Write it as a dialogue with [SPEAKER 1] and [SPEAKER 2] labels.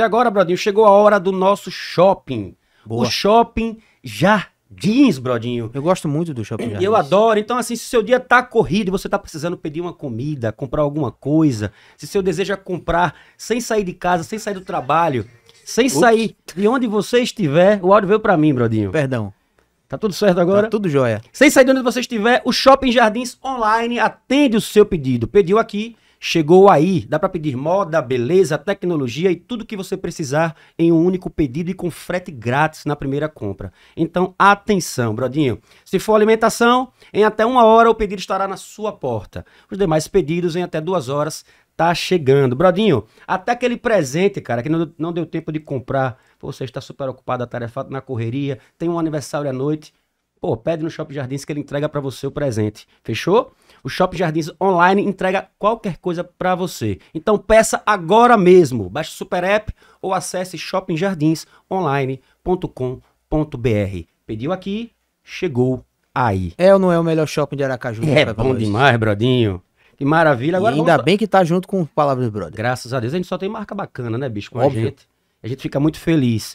[SPEAKER 1] E agora, Brodinho, chegou a hora do nosso shopping. Boa. O shopping Jardins, Brodinho. Eu gosto muito do shopping Jardins. Eu adoro. Então, assim, se seu dia tá corrido e você tá precisando pedir uma comida, comprar alguma coisa, se seu deseja é comprar sem sair de casa, sem sair do trabalho, sem Ups. sair de onde você estiver, o áudio veio para mim, Brodinho. Perdão. Tá tudo certo agora? Tá tudo jóia. Sem sair de onde você estiver, o Shopping Jardins Online atende o seu pedido. Pediu aqui, Chegou aí, dá para pedir moda, beleza, tecnologia e tudo que você precisar em um único pedido e com frete grátis na primeira compra. Então, atenção, brodinho. Se for alimentação, em até uma hora o pedido estará na sua porta. Os demais pedidos em até duas horas tá chegando. Brodinho, até aquele presente, cara, que não, não deu tempo de comprar, você está super ocupado, atarefado na correria, tem um aniversário à noite, pô, pede no Shopping Jardins que ele entrega para você o presente. Fechou? O Shop Jardins Online entrega qualquer coisa para você. Então peça agora mesmo. Baixe o Super App ou acesse shoppingjardinsonline.com.br. Pediu aqui, chegou aí.
[SPEAKER 2] É ou não é o melhor shopping de Aracaju? É bom nós? demais,
[SPEAKER 1] brodinho.
[SPEAKER 2] Que maravilha. Agora ainda vamos... bem que tá junto com Palavras Brother.
[SPEAKER 1] Graças a Deus. A gente só tem marca bacana, né, bicho, com Óbvio. a gente. A gente fica muito feliz.